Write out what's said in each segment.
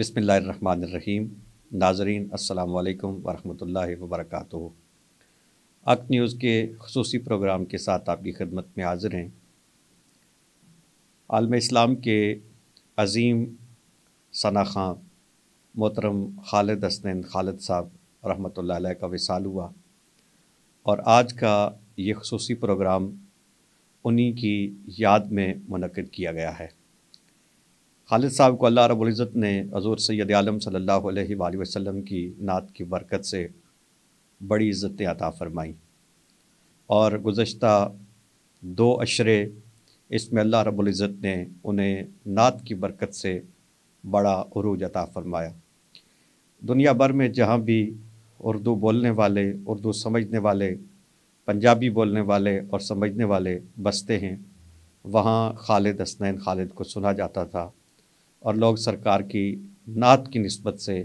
बसमीम नाजरीन अल्लाम वरहमल वबरक अक न्यूज़ के खसूसी प्रोग्राम के साथ आपकी खदमत में हाजिर हैं आलम इस्लाम के अजीम सना खां मोहतरम खालिद हसनैन खालिद साहब रहमत का विसाल हुआ और आज का ये खसूसी प्रोग्राम उन्हीं की याद में मनकद किया गया है खालिद साहब को अल्लाह रबुल्ज़त ने हजूर सैद आलम सल्ला वसम की नात की बरकत से बड़ी इज़्ज़त अता फ़रमाई और गुज्त दो अशरे इसमें अल्लाह रबुल्ज़त ने उन्हें नात की बरकत से बड़ा अरूज अता फ़रमाया दुनिया भर में जहाँ भी उर्दू बोलने वाले उर्दू समझने वाले पंजाबी बोलने वाले और समझने वाले बसते हैं वहाँ खालिद हसनैन खालिद को सुना जाता था और लोग सरकार की नात की नस्बत से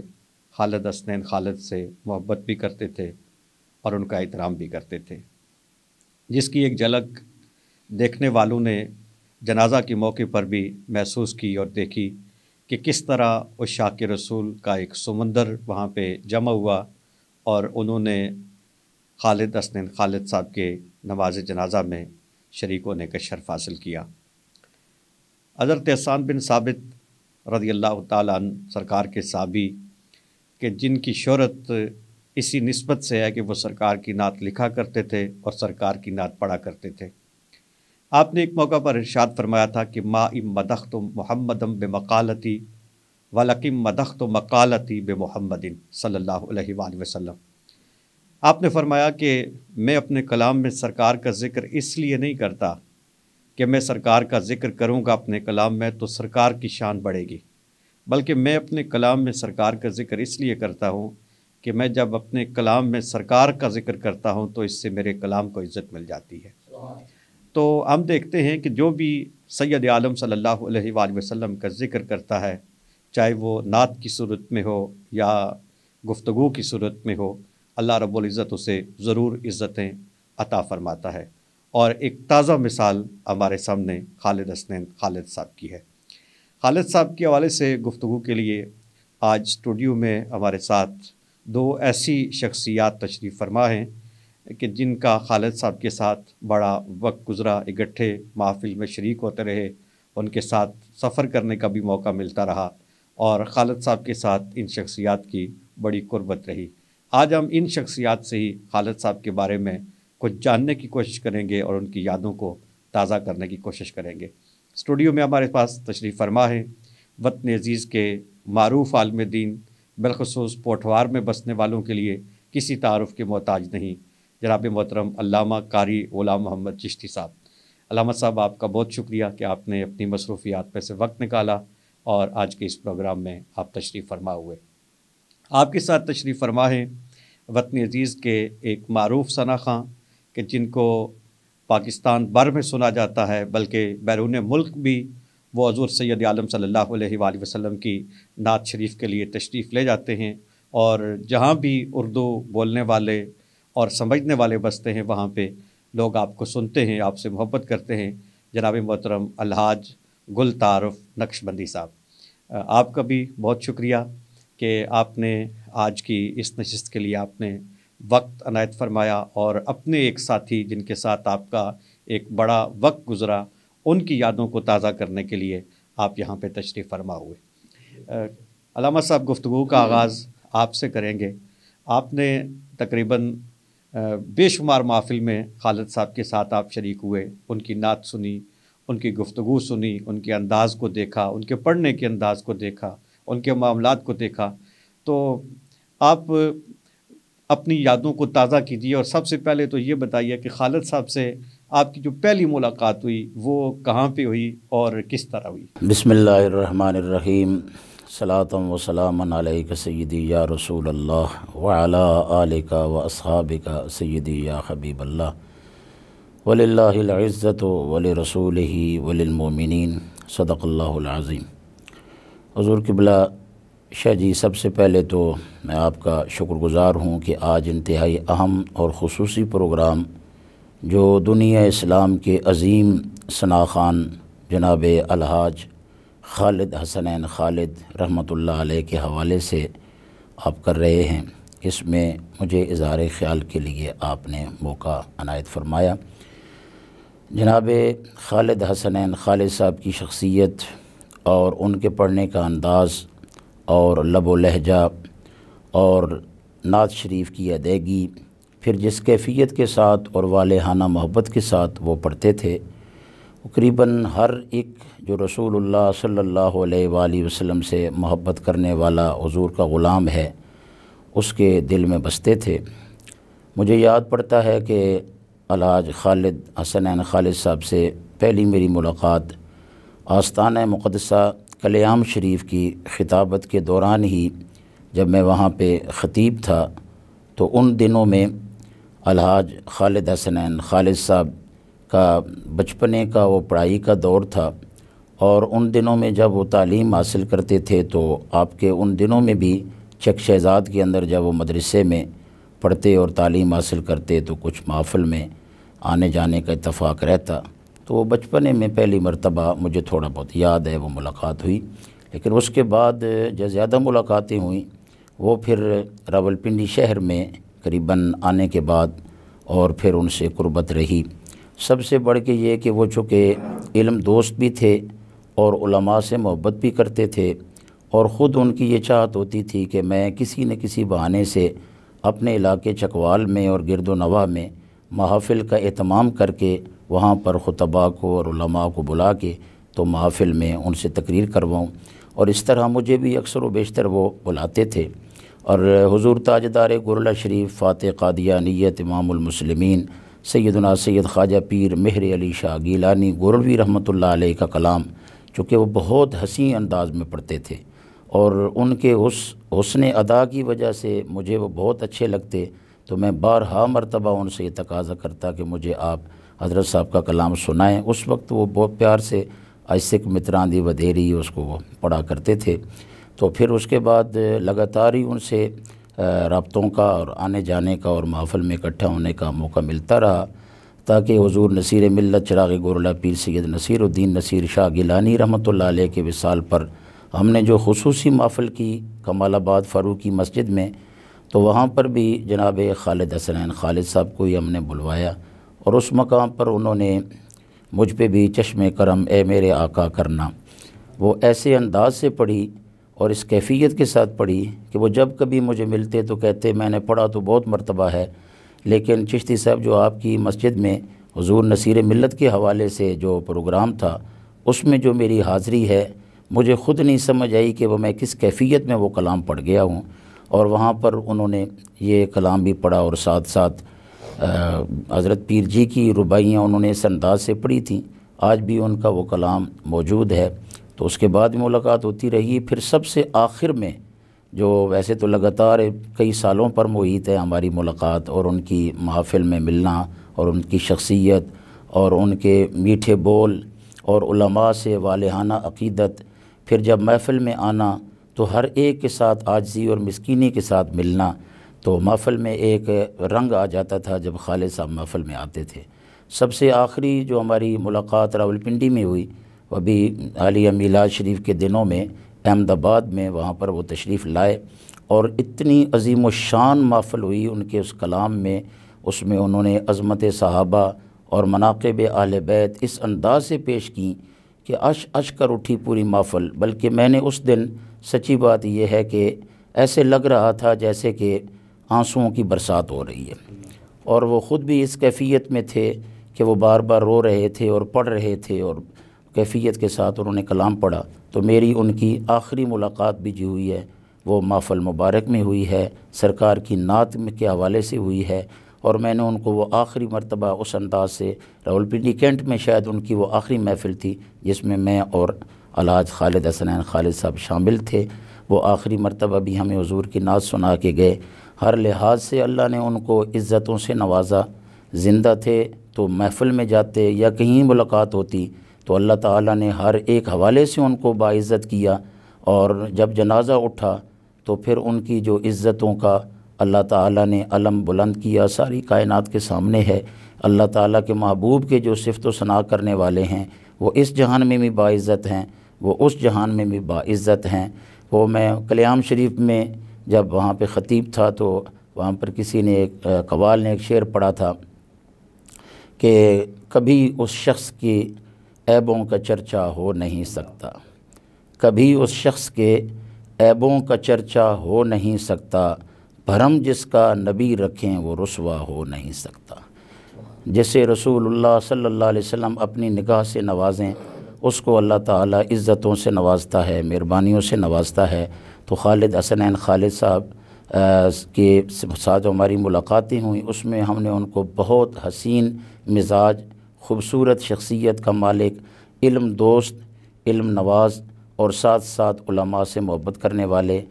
खालद हसनैन खालद से मोहब्बत भी करते थे और उनका एहतराम भी करते थे जिसकी एक झलक देखने वालों ने जनाजा के मौके पर भी महसूस की और देखी कि किस तरह उस शाक रसूल का एक समंदर वहाँ पे जमा हुआ और उन्होंने खालिद हसनैन खालिद साहब के नमाज जनाजा में शरीक होने का शर्फ हासिल किया हज़रत एहसान बिन साबित रजी अल्लाह सरकार के सबी के जिनकी शहरत इसी नस्बत से है कि वो सरकार की नात लिखा करते थे और सरकार की नात पढ़ा करते थे आपने एक मौका पर इर्शाद फरमाया था कि माँ इम मदख तो महमदम बे मकालती वलकम मदख तो मकालती बे महमदिन सल्ला वसम आपने फरमाया कि मैं अपने कलाम में सरकार का जिक्र इसलिए नहीं करता कि मैं सरकार का जिक्र करूँगा अपने कलाम में तो सरकार की शान बढ़ेगी बल्कि मैं अपने कलाम में सरकार का जिक्र इसलिए करता हूँ कि मैं जब अपने कलाम में सरकार का जिक्र करता हूँ तो इससे मेरे कलाम को इज़्ज़त मिल जाती है तो हम देखते हैं कि जो भी सैद आलम सल्ला वसम का जिक्र करता है चाहे वो नात की सूरत में हो या गुफ्तु की सूरत में हो अल्लाह रबुल्ज़त उसे ज़रूर इज़्ज़तें अता फ़रमाता है और एक ताज़ा मिसाल हमारे सामने खालिद हसनैन खालिद साहब की है खालिद साहब के हवाले से गुफ्तु के लिए आज स्टूडियो में हमारे साथ दो ऐसी शख्सियात तशरीफ़ फरमा हैं कि जिनका खालिद साहब के साथ बड़ा वक्त गुज़रा इकट्ठे महफिल में शरीक होते रहे उनके साथ सफ़र करने का भी मौका मिलता रहा और खालिद साहब के साथ इन शख्सियात की बड़ी कुर्बत रही आज हम इन शख्सियात से ही खालिद साहब के बारे में को जानने की कोशिश करेंगे और उनकी यादों को ताज़ा करने की कोशिश करेंगे स्टूडियो में हमारे पास तशरीफ़ फरमा है वतन अज़ीज़ के मरूफ आलम दीन बिलखसूस पोठवार में बसने वालों के लिए किसी तारफ़ के मोहताज नहीं जनाब मोहतरम अलामा कारी ओला मोहम्मद चिश्ती साहब अलामा साहब आपका बहुत शुक्रिया कि आपने अपनी मसरूफियात में से वक्त निकाला और आज के इस प्रोग्राम में आप तशरीफ़ फरमा हुए आपके साथ तशरीफ़ फरमा है वतन अज़ीज़ के एक मरूफ सना खां कि जिनको पाकिस्तान भर में सुना जाता है बल्कि बैरून मुल्क भी वो हजूर सैद आलम सल्ला वसम की नात शरीफ के लिए तशरीफ़ ले जाते हैं और जहाँ भी उर्दू बोलने वाले और समझने वाले बसते हैं वहाँ पर लोग आपको सुनते हैं आपसे मोहब्बत करते हैं जनाब मोहतरम अलहाज गुल तारफ नक्शबंदी साहब आपका भी बहुत शुक्रिया कि आपने आज की इस नशस्त के लिए आपने वक्त अनायत फरमाया और अपने एक साथी जिनके साथ आपका एक बड़ा वक्त गुज़रा उनकी यादों को ताज़ा करने के लिए आप यहाँ पे तशरीफ़ फरमा हुए अलामा साहब गुफ्तु का हम्म। आगाज़ आपसे करेंगे आपने तकरीबन बेशुमार महफिल में खालिद साहब के साथ आप शरीक हुए उनकी नात सुनी उनकी गुफ्तु सुनी उनके अंदाज़ को देखा उनके पढ़ने के अंदाज़ को देखा उनके मामला को देखा तो आप अपनी यादों को ताज़ा कीजिए और सबसे पहले तो ये बताइए कि खालिद साहब से आपकी जो पहली मुलाकात हुई वो कहाँ पे हुई और किस तरह हुई बिसमीम सलातम वसलाम सैदी या रसूल अल्लाह वाला का व असहाबिका सैदी या हबीब अल्लाह वल रसूल ही वलमिन सदक़ल्लाज़ीम हजूर किबला शाह जी सबसे पहले तो मैं आपका शुक्रगुज़ार हूँ कि आज इंतहाई अहम और खसूस प्रोग्राम जो दुनिया इस्लाम के अजीम सना खान जनाब अलहाज खालिद हसनैन खालिद रहमत अलैह के हवाले से आप कर रहे हैं इसमें मुझे इज़हार ख्याल के लिए आपने मौका अनायत फरमाया जनाब खालिद हसनैन खालिद साहब की शख्सियत और उनके पढ़ने का अंदाज़ और लब लहजा और नात शरीफ की अदायगी फिर जिस कैफियत के साथ और वालहाना मोहब्बत के साथ वो पढ़ते थे करीबन हर एक जो रसूलुल्लाह सल्लल्लाहु अलैहि वसल्लम से मोहब्बत करने वाला हजूर का ग़ुलाम है उसके दिल में बसते थे मुझे याद पड़ता है कि अलाज खालिद हसन खालिद साहब से पहली मेरी मुलाकात आस्तान मुकदसा कलेआम शरीफ की खिताबत के दौरान ही जब मैं वहाँ पे ख़तीब था तो उन दिनों में अलहाज खालिद हसनैन खालिद साहब का बचपने का वो पढ़ाई का दौर था और उन दिनों में जब वो तालीम हासिल करते थे तो आपके उन दिनों में भी चक शहजाद के अंदर जब वो मदरसे में पढ़ते और तालीम हासिल करते तो कुछ माफल में आने जाने का इतफ़ाक़ रहता तो वो बचपने में पहली मरतबा मुझे थोड़ा बहुत याद है वो मुलाकात हुई लेकिन उसके बाद जो ज़्यादा मुलाकातें हुई वो फिर रावलपिंडी शहर में करीबन आने के बाद और फिर उनसे कुर्बत रही सबसे बढ़ के ये कि वो चूँकि इलम दोस्त भी थे और उलमा से मोहब्बत भी करते थे और ख़ुद उनकी ये चाहत होती थी कि मैं किसी न किसी बहाने से अपने इलाके चकवाल में और गिरदो नवा में महाफिल का अहतमाम करके वहाँ पर ख़ुतबा को और उलमा को बुला के तो महफ़िल में उनसे तकरीर करवाऊँ और इस तरह मुझे भी अक्सर व बेशतर वो बुलाते थे और हजूर ताजदार गुरला शरीफ फ़ात कादियानीत इमामसलमिन सैदना सैद ख्वाजा पीर मेहर अली शाह गीलानी गुरलवी रहमत आलही का कलाम चूँकि वो बहुत हसीन अंदाज में पढ़ते थे और उनके उस हसन अदा की वजह से मुझे वो बहुत अच्छे लगते तो मैं बारहा मरतबा उनसे ये तकाज़ा करता कि मुझे आप हजरत साहब का कलाम सुनाएं उस वक्त वो बहुत प्यार से आशिक मित्रांधी वधेरी उसको वो पढ़ा करते थे तो फिर उसके बाद लगातार ही उनसे रबतों का और आने जाने का और महफ़ल में इकट्ठा होने का मौका मिलता रहा ताकि हजूर नसीर मिल्ल चिराग गोरला पीर सैद नसीरुद्दीन नसीर शाह गिलानी रहमत के विसाल पर हमने जो खसूस महफ़ल की कमालाबाद फ़ारूकी मस्जिद में तो वहाँ पर भी जनाब खालिद हसनैन खालिद साहब को ही हमने बुलवाया और उस मकाम पर उन्होंने मुझ पे भी चश्मे करम ए मेरे आका करना वो ऐसे अंदाज से पढ़ी और इस कैफियत के साथ पढ़ी कि वो जब कभी मुझे मिलते तो कहते मैंने पढ़ा तो बहुत मरतबा है लेकिन चिश्ती साहब जो आपकी मस्जिद में हजूर नसीर मिलत के हवाले से जो प्रोग्राम था उसमें जो मेरी हाज़री है मुझे ख़ुद नहीं समझ आई कि वह मैं किस कैफियत में वो कलाम पढ़ गया हूँ और वहाँ पर उन्होंने ये कलाम भी पढ़ा और साथ साथ हज़रत पीर जी की रुबाइयाँ उन्होंने इस अंदाज से पढ़ी थी आज भी उनका वो कलाम मौजूद है तो उसके बाद मुलाकात होती रही फिर सबसे आखिर में जो वैसे तो लगातार कई सालों पर मोहित है हमारी मुलाकात और उनकी महाफिल में मिलना और उनकी शख्सियत और उनके मीठे बोल और से वालहाना अकीदत फिर जब महफ़िल में आना तो हर एक के साथ आजजी और मिसकीनी के साथ मिलना तो महफ़ल में एक रंग आ जाता था जब खालिद साहब महफ़ल में आते थे सबसे आखिरी जो हमारी मुलाकात रावलपिंडी में हुई अभी आलिया मीलाद शरीफ के दिनों में अहमदाबाद में वहाँ पर वो तशरीफ़ लाए और इतनी अजीम शान महफ़ल हुई उनके उस कलाम में उसमें उन्होंने अज़मत सहाबा और मनाकब आल बैत इस अंदाज से पेश की कि अश अश कर उठी पूरी महफ़ल बल्कि मैंने उस दिन सच्ची बात यह है कि ऐसे लग रहा था जैसे कि आंसुओं की बरसात हो रही है और वो ख़ुद भी इस कैफियत में थे कि वो बार बार रो रहे थे और पढ़ रहे थे और कैफियत के साथ उन्होंने कलाम पढ़ा तो मेरी उनकी आखिरी मुलाकात भी जी हुई है वो माफल मुबारक में हुई है सरकार की नात के हवाले से हुई है और मैंने उनको वो आखिरी मरतबा उस अंदाज से रावलपिंडी कैंट में शायद उनकी वो आखिरी महफ़िल थी जिसमें मैं और अलाज खालिद हसनैन खालिद साहब शामिल थे वो आखिरी मरतबा भी हमें हजूर की नात सुना के गए हर लिहाज से अल्लाह ने उनको इज़्ज़तों से नवाजा ज़िंदा थे तो महफ़िल में जाते या कहीं मुलाकात होती तो अल्लाह ताला ने हर एक हवाले से उनको बाज़्ज़त किया और जब जनाजा उठा तो फिर उनकी जो इज़्ज़तों का अल्लाह ताला ने अलम बुलंद किया सारी कायनात के सामने है अल्लाह ताला के महबूब के जो सिफत सना करने वाले हैं वो इस जहान में भी बाज़्ज़त हैं वो उस जहान में भी बाज़्ज़त हैं वो मैं कल्याम शरीफ में जब वहाँ पे ख़तीब था तो वहाँ पर किसी ने एक कवाल ने एक शेर पढ़ा था कि कभी उस शख्स की ऐबों का चर्चा हो नहीं सकता कभी उस शख्स के ऐबों का चर्चा हो नहीं सकता भरम जिसका नबी रखें वो रसवा हो नहीं सकता जैसे रसूलुल्लाह सल्लल्लाहु अलैहि वसल्लम अपनी निगाह से नवाजें उसको अल्लाह ताला इज़्ज़तों से नवाजता है मेहरबानियों से नवाजता है तो खालिद हसनैन खालिद साहब के साथ हमारी मुलाकातें हुई उसमें हमने उनको बहुत हसीन मिजाज खूबसूरत शख्सियत का मालिक इल्म दोस्त इल्म नवाज और साथ साथ उलमा से मोहब्बत करने वाले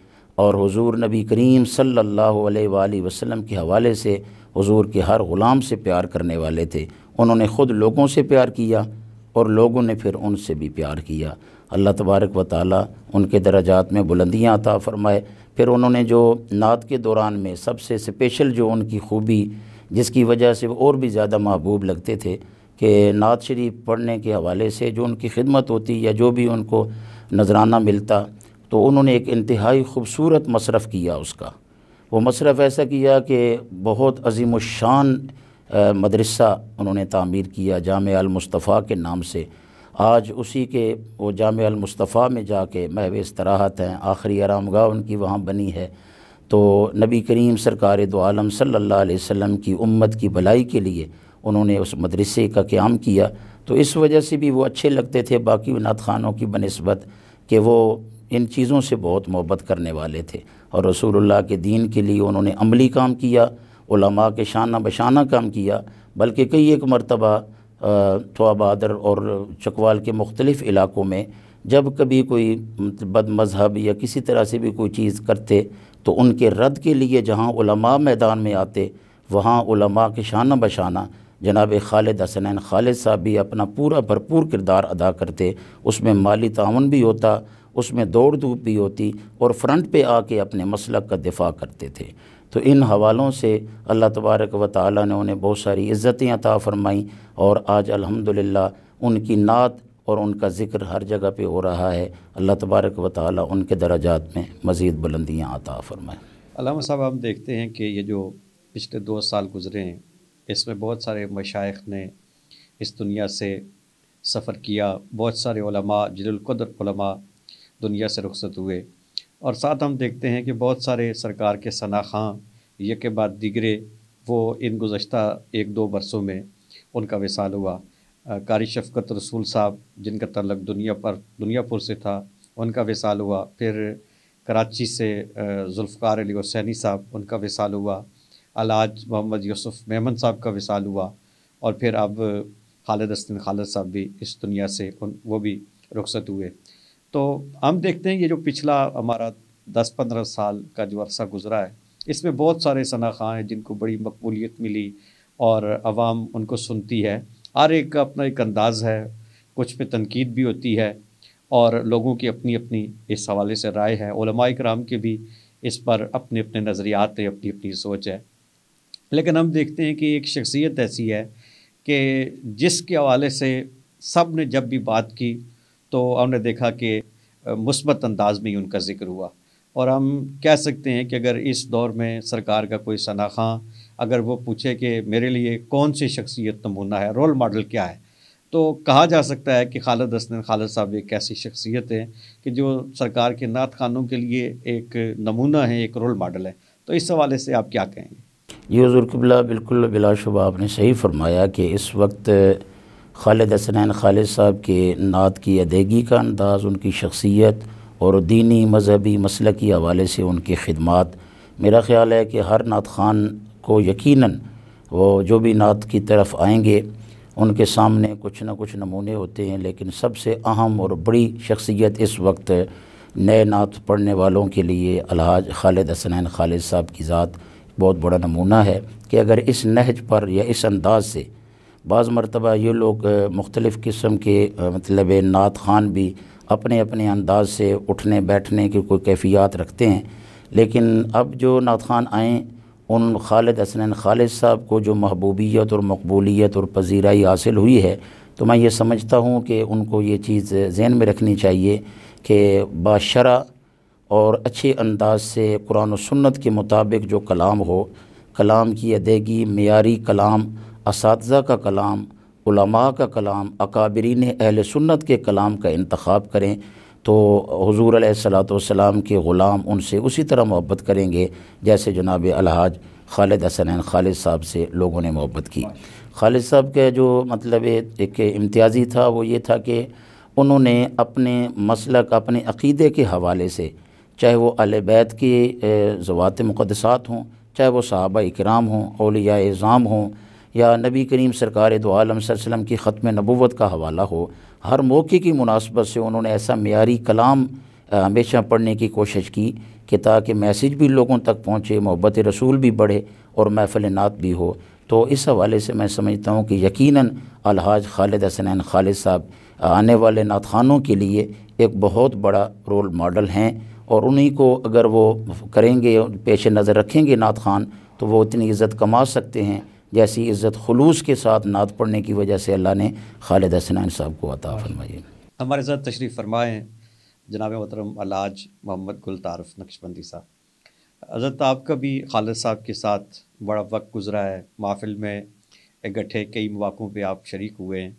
और हुजूर नबी करीम सल्लल्लाहु अलैहि वसल्लम के हवाले से हुजूर के हर ग़ुलाम से प्यार करने वाले थे उन्होंने ख़ुद लोगों से प्यार किया और लोगों ने फिर उनसे भी प्यार किया अल्लाह तबारक व ताली उनके दराजात में बुलंदियाँ अता फ़रमाए फिर उन्होंने जो नात के दौरान में सबसे स्पेशल जो उनकी खूबी जिसकी वजह से वो और भी ज़्यादा महबूब लगते थे कि नात शरीफ पढ़ने के हवाले से जो उनकी खिदमत होती या जो भी उनको नजराना मिलता तो उन्होंने एक इंतहाई खूबसूरत मशरफ़ किया उसका वो मशरफ़ ऐसा किया कि बहुत अजीम शान मदरसा उन्होंने तामीर किया जाम अलमुस्तफ़ा के नाम से आज उसी के वो जाम अलमुस्तफ़ा में जाके महव इसराहत हैं आखिरी आराम गाह उनकी वहाँ बनी है तो नबी करीम सरकार दो आलम सल्ला वसम की उम्मत की भलाई के लिए उन्होंने उस मदरसे का क्याम किया तो इस वजह से भी वो अच्छे लगते थे बाकी नात खानों की बनस्बत कि वो इन चीज़ों से बहुत मोहब्बत करने वाले थे और रसूलुल्लाह के दीन के लिए उन्होंने अमली काम किया के शाना बशाना काम किया बल्कि कई एक मरतबा थोबादर और चकवाल के मुख्तलिफ़ इलाक़ों में जब कभी कोई बद मज़हब या किसी तरह से भी कोई चीज़ करते तो उनके रद्द के लिए जहाँ उलमा मैदान में आते वहाँ उलमा के शाना बशाना जनाब खालिद हसनैन खालिद साहब भी अपना पूरा भरपूर किरदार अदा करते उसमें माली तान भी होता उसमें दौड़ धूप भी होती और फ्रंट पे आके अपने मसलक का दिफा करते थे तो इन हवालों से अल्लाह तबारक व ताली ने उन्हें बहुत सारी इज़्ज़तें अता फ़रमाईं और आज अल्हम्दुलिल्लाह उनकी नात और उनका ज़िक्र हर जगह पे हो रहा है अल्लाह तबारक व ताली उनके दराजात में मज़ीद बुलंदियाँ अता फ़रमाएँ अलाम साहब हम देखते हैं कि ये जो पिछले दो साल गुज़रे हैं इसमें बहुत सारे मशाइ ने इस दुनिया से सफ़र किया बहुत सारे जिलकदर दुनिया से रुखसत हुए और साथ हम देखते हैं कि बहुत सारे सरकार के ये के बाद दिगरे वो इन गुज्त एक दो बरसों में उनका विसाल हुआ कारी शफकत रसूल साहब जिनका तलक दुनिया पर दुनियापुर से था उनका विसाल हुआ फिर कराची से जुल्फ़ार अली हुसैनी साहब उनका विसाल हुआ अलाज मोहम्मद यूसुफ मेमन साहब का विसाल हुआ और फिर अब खालिद हसन खालद साहब भी इस दुनिया से उन वो भी रुखसत हुए तो हम देखते हैं ये जो पिछला हमारा दस पंद्रह साल का जो अरसा गुजरा है इसमें बहुत सारे सना हैं जिनको बड़ी मकबूलीत मिली और आवाम उनको सुनती है हर एक का अपना एक अंदाज़ है कुछ पे तनकीद भी होती है और लोगों की अपनी अपनी इस हवाले से राय है कराम के भी इस पर अपने अपने नज़रियात हैं अपनी अपनी सोच है लेकिन हम देखते हैं कि एक शख्सियत ऐसी है कि जिसके हवाले से सब ने जब भी बात की तो हमने देखा कि मुस्बत अंदाज में ही उनका जिक्र हुआ और हम कह सकते हैं कि अगर इस दौर में सरकार का कोई शनाखा अगर वो पूछे कि मेरे लिए कौन सी शख्सियत नमूना है रोल मॉडल क्या है तो कहा जा सकता है कि खालद हसन खालद साहब एक ऐसी शख्सियत है कि जो सरकार के नात खानों के लिए एक नमूना है एक रोल मॉडल है तो इस हवाले से आप क्या कहेंगे ये हजूर बिल्कुल बिलाशुबा आपने सही फरमाया कि इस वक्त खालिद हसनैन खालिद साहब के नात की अदायगी का अंदाज़ उनकी शख्सियत और दीनी मजहबी मसल के हवाले से उनकी खिदमत मेरा ख़्याल है कि हर नात खान को यकीन वो जो भी नात की तरफ आएंगे उनके सामने कुछ ना कुछ नमूने होते हैं लेकिन सबसे अहम और बड़ी शख्सियत इस वक्त नए नात पढ़ने वालों के लिए अलहाज खालिद हसनैन खालिद साहब की ज़ात बहुत बड़ा नमूना है कि अगर इस नहज पर या इस अंदाज से बाज़ मरतबा ये लोग मुख्तलिफ़ किस्म के मतलब नात खान भी अपने अपने अंदाज से उठने बैठने की कोई कैफियात रखते हैं लेकिन अब जो नात खान आएँ उन खालिद हसन खालिद साहब को जो महबूबियत और मकबूलीत और पजीराई हासिल हुई है तो मैं ये समझता हूँ कि उनको ये चीज़ जहन में रखनी चाहिए कि बाशरा और अच्छे अंदाज से कुरान सन्नत सुन्नत के मुताबिक जो कलाम हो कलाम की अदेगी मीरी कलाम इस का कलाम उलमा का कलाम अकाबरीन अहल सुन्नत के कलाम का इंतखब करें तो हजूर सलाम के ग़ुलाम उनसे उसी तरह मोहब्बत करेंगे जैसे जनाब अलहाज खालिद हसन खालिद साहब से लोगों ने मोहब्बत की खालिद साहब का जो मतलब एक इम्तियाज़ी था वो ये था कि उन्होंने अपने मसलक अपने अक़ीदे के हवाले से चाहे वो अलबैत की ज़वात मुक़दसात हों चाहे वो सहाबा इकराम हों अलिया एज़ाम हों या नबी करीम सरकार दो आलम की ख़त्म नबूत का हवाला हो हर मौके की मुनासबत से उन्होंने ऐसा मीरी कलाम हमेशा पढ़ने की कोशिश की कि ताकि मैसेज भी लोगों तक पहुँचे मोहब्बत रसूल भी बढ़े और महफिल नात भी हो तो इस हवाले से मैं समझता हूँ कि यकीन अलहाज खालिद हसनैन खालिद साहब आने वाले नात खानों के लिए एक बहुत बड़ा रोल मॉडल हैं और उन्हीं को अगर वो करेंगे पेश नज़र रखेंगे नात खान तो वो इतनी इज़्ज़त कमा सकते हैं जैसी इज़्ज़त खलूस के साथ नात पढ़ने की वजह से अल्लाह ने खालिद हसनैन साहब को अता फरमाई हमारे साथ तशरीफ़ फरमाएँ जनाब मोहतरम अलाज मोहम्मद गुल तारफ नक्शबंदी साहब अजरत आपका भी खालिद साहब के साथ बड़ा वक्त गुजरा है महफिल में इकट्ठे कई मौक़ों पर आप शर्क हुए हैं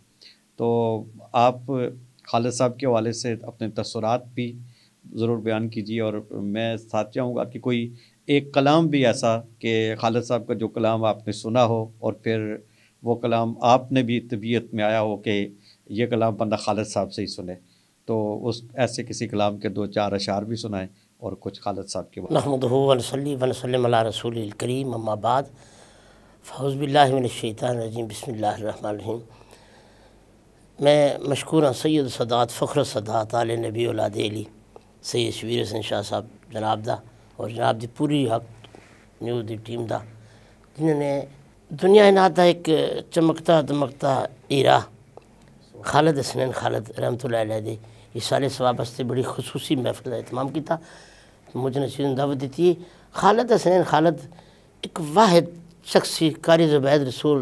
तो आप खालिद साहब के हवाले से अपने तसरात भी ज़रूर बयान कीजिए और मैं साथ चाहूँगा कि कोई एक कलाम भी ऐसा कि खालद साहब का जो कलाम आपने सुना हो और फिर वो कलाम आपने भी तबीयत में आया हो कि ये कलाम बंदा खालद साहब से ही सुने तो उस ऐसे किसी कलाम के दो चार अशार भी सुनाएं और कुछ खालद साहब के महमदली रसूल करीम अम्माबाद फ़ौज़बिल्लाशैतानरजीम बसमिल्लर मैं मशहूर सैद सदात फ़ख्र सदात आल नबी उलादली सैद शबीर हसन शाह साहब जनाबदा और जनाब जी पूरी हक़ न्यूज़ की टीम का जिन्होंने दुनिया ਦੁਨੀਆ का एक चमकता दमकता ਦਮਕਦਾ ਹੀਰਾ हसनैन ਹਸਨੈਨ रहमत ਰਹਿਮਤੁllahi इस सारे सवाब वास्ते बड़ी खसूसी महफिल का इतमाम किया तो मुझे नसीब दावत दी खालद हसनैन खालद एक वाहिद शख्सी कारी जुबैद रसूल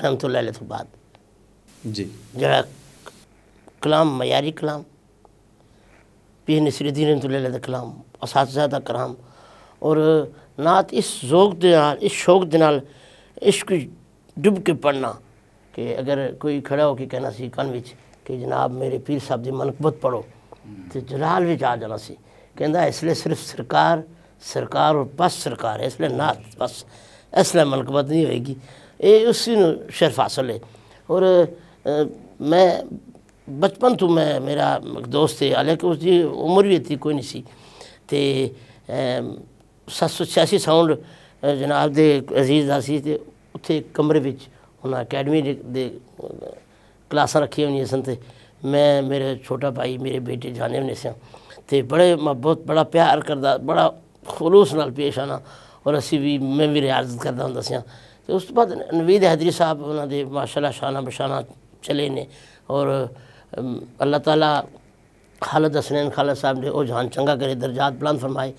रहमत ला तो बाद जी जरा कलाम मयारी कलाम पी नसरुद्दीन रहमत ला कलाम उस कराम ਔਰ ਨਾਤ ਇਸ ਜ਼ੋਗ ਦੇ ਨਾਲ ਇਸ ਸ਼ੌਕ ਦੇ ਨਾਲ ਇਸ਼ਕ ਡੁੱਬ ਕੇ ਪੜਨਾ ਕਿ ਅਗਰ ਕੋਈ ਖੜਾ ਹੋ ਕੇ ਕਹਿਣਾ ਸੀ ਕੰਨ ਵਿੱਚ ਕਿ ਜਨਾਬ ਮੇਰੇ ਪੀਰ ਸਾਹਿਬ ਦੀ ਮਨਕਬਤ ਪੜੋ ਤੇ ਜਲਾਲ ਵਿੱਚ ਆ ਜਾਣਾ ਸੀ ਕਹਿੰਦਾ ਇਸ ਲਈ ਸਿਰਫ ਸਰਕਾਰ ਸਰਕਾਰ ਔਰ ਬਸ ਸਰਕਾਰ ਹੈ ਇਸ ਲਈ ਨਾਤ ਬਸ ਇਸ ਲਈ ਮਨਕਬਤ ਨਹੀਂ ਹੋਏਗੀ ਇਹ ਉਸ ਨੂੰ ਸ਼ਰਫ ਹਾਸਲ ਹੈ ਔਰ ਮੈਂ ਬਚਪਨ ਤੋਂ ਮੈਂ ਮੇਰਾ ਦੋਸਤ ਹੈ ਹਾਲਾਂਕਿ ਉਸ ਦੀ ਉਮਰ ਵੀ ਇਤਨੀ ਕੋਈ ਨਹੀਂ ਸੀ ਤੇ सत्त सौ छियासी साउंड जनाब दे अजीज दस जी उ कमरे में उन्हें अकैडमी दे क्लासा रखी हुई सन तो मैं मेरे छोटा भाई मेरे बेटे जाने होने सर तो बड़े मैं बहुत बड़ा प्यार करता बड़ा खलूस न पेश आना और असी भी मैं भी रियाजत करता हूँ सियाँ तो उस बाद नवीद हैदरी साहब उन्होंने माशाला शाना बशाना चले ने और अल्लाह तला खालद हसनैन खालद साहब ने जान चंगा करे दर्जात बुलंद फरमाए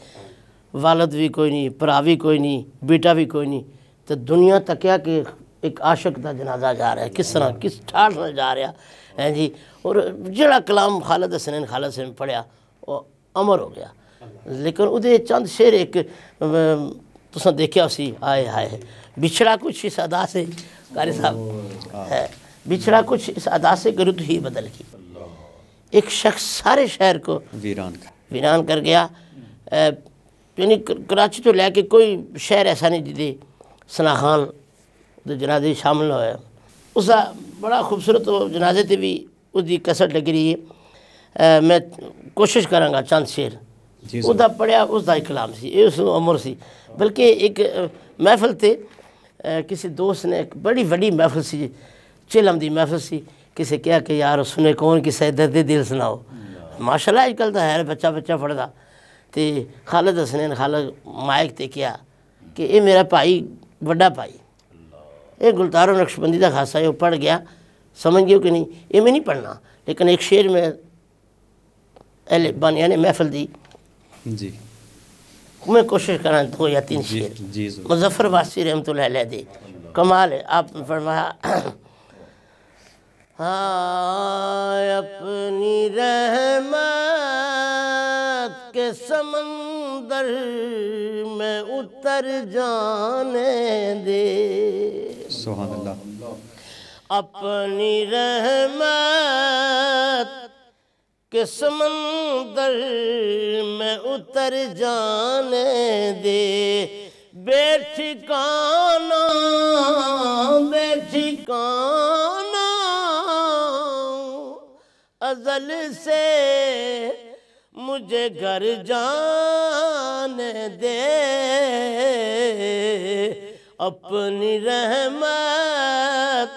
वालद भी कोई नहीं भरा भी कोई नहीं बेटा भी कोई नहीं तो दुनिया क्या कि एक आशक का जनाजा जा रहा है किस तरह हम्म। किस ठाठ जा रहा है जी और जड़ा कलाम खालद हसनैन खालद हसन पढ़िया और अमर हो गया लेकिन वो चंद शेर एक तुम देखा उसी आए हाय बिछड़ा कुछ इस अदा से कारी साहब है बिछड़ा कुछ इस अदा से गुरु ही बदल की एक शख्स सारे शहर को वीरान कर वीरान कर गया यानी कराची तो लैके कोई शहर ऐसा नहीं जिदे सनाखान ਦੇ ਜਨਾਜ਼ੇ ਸ਼ਾਮਲ ਹੋਇਆ ਉਸ ਦਾ ਬੜਾ ਖੂਬਸੂਰਤ ਜਨਾਜ਼ੇ ਤੇ ਵੀ ਉਹਦੀ ਕਸਰ ਲੱਗ ਰਹੀ ਹੈ ਮੈਂ ਕੋਸ਼ਿਸ਼ ਕਰਾਂਗਾ ਚੰਦ ਸ਼ੇਰ ਉਹਦਾ ਪੜਿਆ ਉਸ ਦਾ ਕਲਾਮ ਸੀ ਇਹ ਉਸ ਨੂੰ ਅਮਰ ਸੀ ਬਲਕਿ ਇੱਕ ਮਹਿਫਲ ਤੇ ਕਿਸੇ ਦੋਸਤ ਨੇ ਇੱਕ ਬੜੀ ਵੱਡੀ ਮਹਿਫਲ ਸੀ ਚਿਲਮ ਦੀ ਮਹਿਫਲ ਸੀ ਕਿਸੇ ਕਿਹਾ ਕਿ ਯਾਰ ਸੁਨੇ ਕੌਣ ਕਿਸੇ ਦਰਦ ਦਿਲ ਸੁਣਾਓ ਮਾਸ਼ਾਅੱਲਾ ਅੱਜ ਕੱਲ ਤਾਂ ਹੈ ਬੱਚਾ ਬੱਚਾ ਫੜਦਾ तो ਖਾਲਦ ਹਸਨੈਨ ਖਾਲਦ माइक तो ਕਿਹਾ कि यह मेरा भाई व्डा भाई ये गुलतारो नक्शबंदी का खासा है वह पढ़ गया समझ गए कि नहीं ये मैं नहीं पढ़ना लेकिन एक शेर में अहल बानिया ने महफल दी जी मैं कोशिश करा दो या तीन शेर मुजफ्फर वासी रहमत दे कमाल है आप फरमाया हाँ अपनी रहमत के समंदर में उतर जाने दे सुभान अल्लाह अपनी रहमत के समंदर में उतर जाने दे बेठिकाना बेठिकाना गजल से मुझे घर जाने दे अपनी रहमत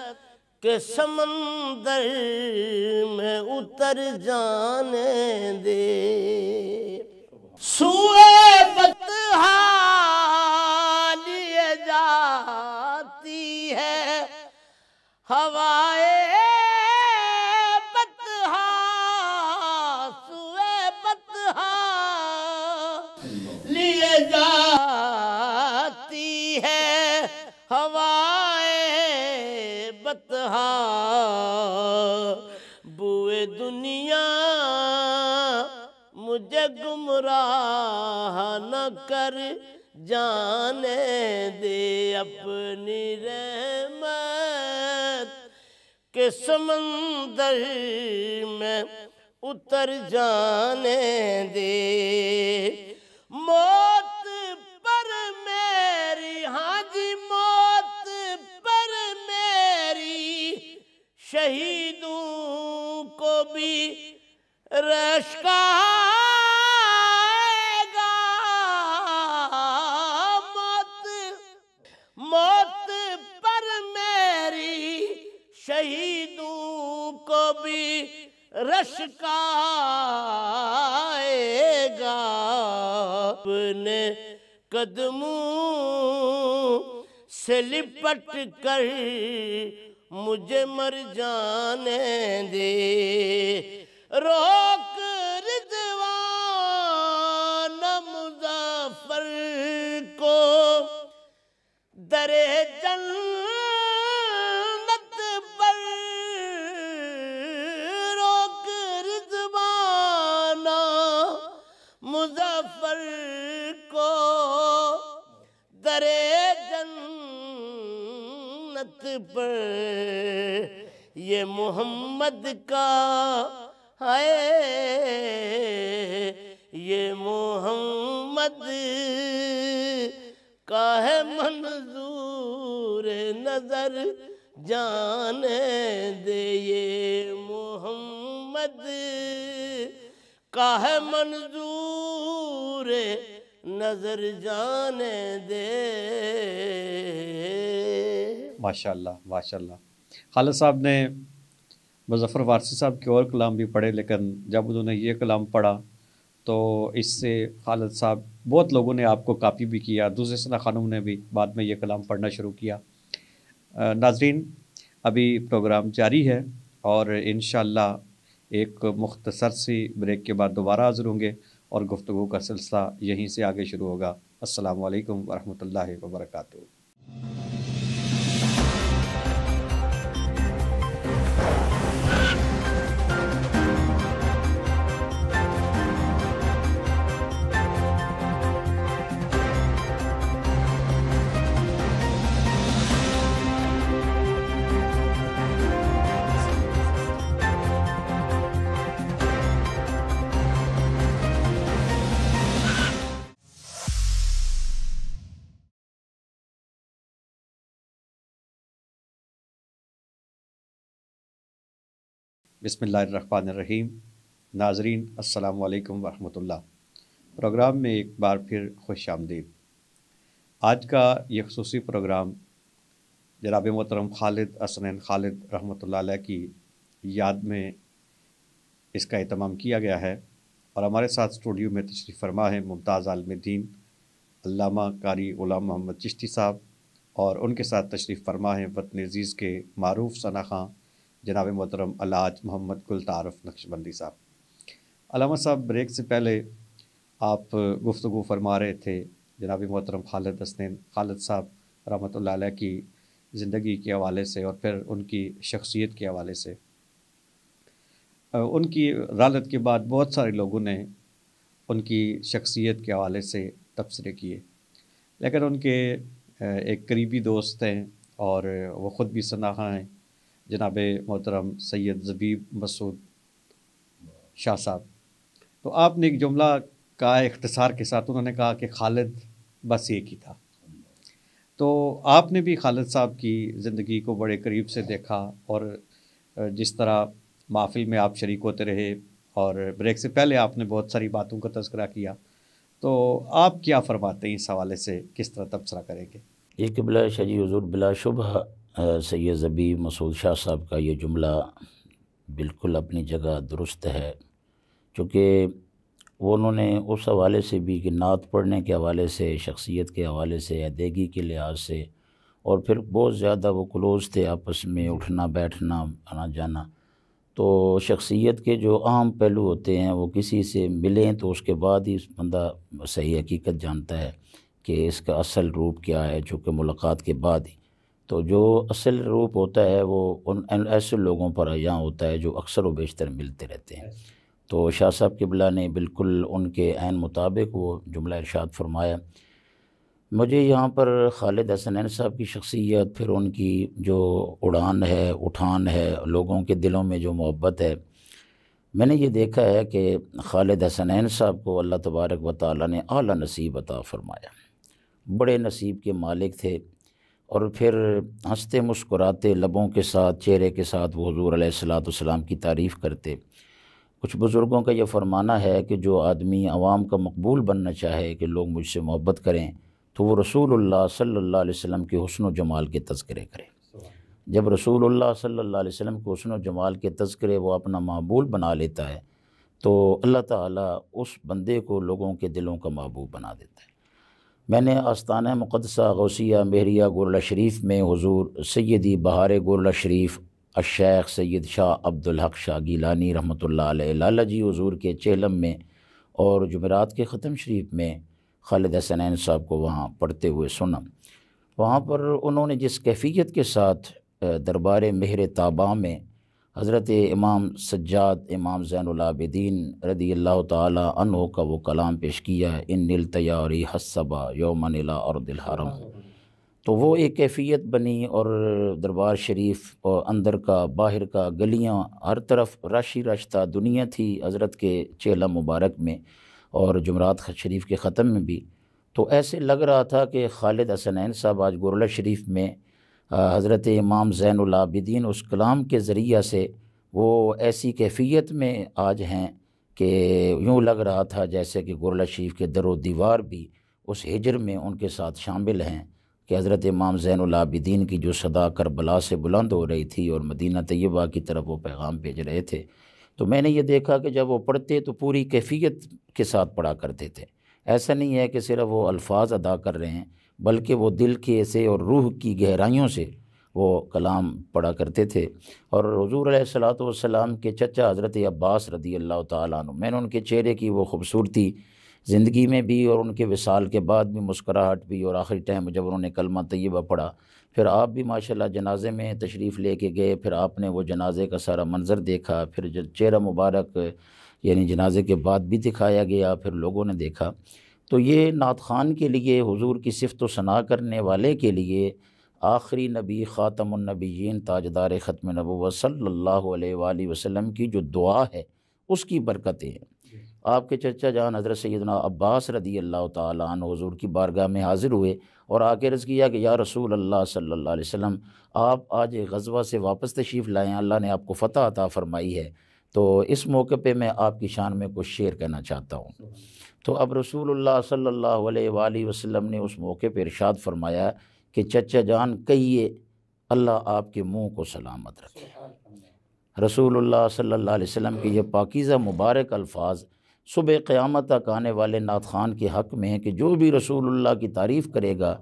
के समंदर में उतर जाने दे सुए बतहा जाती है हवाएं बुए दुनिया मुझे गुमराह न कर जाने दे अपनी रहमत के समंदर में उतर जाने दे मौत रश का मौत मौत पर मेरी शहीदों को भी रश का अपने कदमों से लिपट कर मुझे मर जाने दे रोक रिजवान मुजफ्फर को दरे जन्नत पर रोक रिजवान मुजफ्फर को दरे जन्नत पर ये मोहम्मद का है ये मोहम्मद का है मंजूर नजर जाने दे ये मोहम्मद का है मंजूर नजर जाने दे माशाल्लाह माशाल्लाह खालिद साहब ने मुजफ़र वारसी साहब के और कलाम भी पढ़े लेकिन जब उन्होंने ये कलाम पढ़ा तो इससे खालद साहब बहुत लोगों ने आपको कापी भी किया दूसरे सना खानों ने भी बाद में ये कलाम पढ़ना शुरू किया नाजरीन अभी प्रोग्राम जारी है और इन एक मुख्तसर सी ब्रेक के बाद दोबारा हाजिर होंगे और गुफ्तु का सिलसिला यहीं से आगे शुरू होगा असलकम वरहमल वर्का बिसमीम नाजरीन अल्लाम वरम प्रोग्राम में एक बार फिर खुश आमदीद आज का ये खसूस प्रोग्राम जनाब मोहतरम खालिद असनैन खालिद रहमत की याद में इसका अहतमाम किया गया है और हमारे साथ स्टूडियो में तशरीफ़ फरमा है मुमताज़ आलमद्दीन अल्लामा कारी ग़ुलाम मोहम्मद चिश्ती साहब और उनके साथ तशरीफ़ फरमा है वतन अज़ीज़ के मरूफ सना खां जनाब मोहतरम अलाज मोहम्मद गुल तारफ नक्शबंदी साहब अलामा साहब ब्रेक से पहले आप गुफ्तु फरमा रहे थे जनाब मोहतरम खालद हसनैन खालद साहब रमत की ज़िंदगी के हवाले से और फिर उनकी शख्सियत के हवाले से उनकी रालत के बाद बहुत सारे लोगों ने उनकी शख्सियत के हवाले से तबसरे किए लेकिन उनके एक करीबी दोस्त हैं और वो ख़ुद भी सनाहा हैं जनाब मोहतरम सैयद जबीब मसूद शाह साहब तो आपने एक जुमला का इख्तसार के साथ उन्होंने कहा कि खालिद बस एक ही था तो आपने भी खालिद साहब की ज़िंदगी को बड़े करीब से देखा और जिस तरह माहफिल में आप शरीक होते रहे और ब्रेक से पहले आपने बहुत सारी बातों का तस्करा किया तो आप क्या फरमाते हैं इस हवाले से किस तरह तबसरा करेंगे ये कि बिला शजी हजूर बिला शुभ सैद ज़बी मसूद शाह साहब का ये जुमला बिल्कुल अपनी जगह दुरुस्त है चूँकि वो उन्होंने उस हवाले से भी कि नात पढ़ने के हवाले से शख्सियत के हवाले से अदेगी के लिहाज से और फिर बहुत ज़्यादा वो क्लोज थे आपस में उठना बैठना आना जाना तो शख्सियत के जो अहम पहलू होते हैं वो किसी से मिलें तो उसके बाद ही बंदा सही हकीकत जानता है कि इसका असल रूप क्या है चूँकि मुलाकात के बाद ही तो जो असल रूप होता है वो उन ऐसे लोगों पर यहाँ होता है जो अक्सर व बेशतर मिलते रहते हैं तो शाह साहब किबला ने बिल्कुल उनके आन मुताबिक वो जुमला इरशाद फरमाया मुझे यहाँ पर खालिद हसनैन साहब की शख्सियत फिर उनकी जो उड़ान है उठान है लोगों के दिलों में जो मोहब्बत है मैंने ये देखा है कि खालिद हसनैन साहब को अल्लाह तबारक व ताली ने अली नसीब अता फ़रमाया बड़े नसीब के मालिक थे और फिर हंसते मुस्कुराते लबों के साथ चेहरे के साथ वो हजूर सलाम की तारीफ़ करते कुछ बुज़ुर्गों का यह फरमाना है कि जो आदमी आवाम का मकबूल बनना चाहे कि लोग मुझसे मोहब्बत करें तो वो रसूल सल्ला वसम के हसन जमाल के तस्करे करें जब रसूल सल्ला वसम के हसन व जमाल के तस्करे वो अपना मबूल बना लेता है तो अल्लाह ताली उस बंदे को लोगों के दिलों का महबूब बना देता है मैंने आस्तान मुक़दसा गौसिया मेहरिया गुरला शरीफ में हज़ूर सैदी बहार गुरला शरीफ अशैक सैद शाह अब्दुलहक शाह गीलानी रहमत लाला जी हजूर के चहलम में और जुमेरात के ख़त्म शरीफ में खालिद हसनैन साहब को वहाँ पढ़ते हुए सुना वहाँ पर उन्होंने जिस कैफियत के साथ दरबार मेहर ताबा में हज़रत इमाम सज्जाद इमाम ज़ैनआबदीन रदी अल्लाह तन का वो कलाम पेश किया है इन नील तयारी हसबा योमनिला और दिल हरम तो वो एक कैफियत बनी और दरबार शरीफ और अंदर का बाहर का गलियाँ हर तरफ रश ही रश था दुनिया थी हज़रत के चेला मुबारक में और जमरात शरीफ के ख़त्म में भी तो ऐसे लग रहा था कि खालिद हसनैन साहब आज गुरला शरीफ में हज़रत इमाम ज़ैनलाबिदीन उस कलाम के ज़रिया से वो ऐसी कैफियत में आज हैं कि यूँ लग रहा था जैसे कि गुरला शरीफ के दर व दीवार भी उस हिजर में उनके साथ शामिल हैं कि हज़रत इमाम ज़ैनलाबिदीन की जो सदा करबला से बुलंद हो रही थी और मदीना तयबा की तरफ वो पैगाम भेज रहे थे तो मैंने ये देखा कि जब वो पढ़ते तो पूरी कैफियत के साथ पढ़ा करते थे ऐसा नहीं है कि सिर्फ वो अल्फाज अदा कर रहे हैं बल्कि वो दिल के ऐसे और रूह की गहराइयों से वो कलाम पढ़ा करते थे और हजूर सलाम के चचा हज़रत अब्बास रदी अल्लाह तु मैंने उनके चेहरे की वो खूबसूरती ज़िंदगी में भी और उनके विसाल के बाद भी मुस्कराहट भी और आखिरी टाइम जब उन्होंने कलमा तयबा पढ़ा फिर आप भी माशाल्लाह जनाजे में तशरीफ़ लेके गए फिर आपने वो जनाजे का सारा मंज़र देखा फिर चेहरा मुबारक यानी जनाजे के बाद भी दिखाया गया फिर लोगों ने देखा तो ये नात खान के लिए हुजूर की सिफत सना करने वाले के लिए आखिरी नबी ख़ातमनबीन ताजदार ख़त्म नबू सल्ला वसम की जो दुआ है उसकी बरकतें हैं आपके चचा जान हज़रत सैदना अब्बास रदी अल्लाह तन हजूर की बारगाह में हाज़िर हुए और आके रज़ किया कि या रसूल अल्लाह सल्ला वसम आप आज गजवा से वापस तशीफ़ लाएँ अल्लाह ने आपको फ़तह अता फ़रमाई है तो इस मौके पर मैं आपकी शान में कुछ शेर कहना चाहता हूँ तो अब रसूल सल्ला वसम ने उस मौके पर इरशाद फरमाया कि चचा जान कहिए अल्लाह आपके मुँह को सलामत रखे रसूल सल्ला वसम के ये पाकिज़ा मुबारक अल्फाज सुबह क़्यामत तक आने वाले नात खान के हक़ में हैं कि जो भी रसूलुल्लाह की तारीफ़ करेगा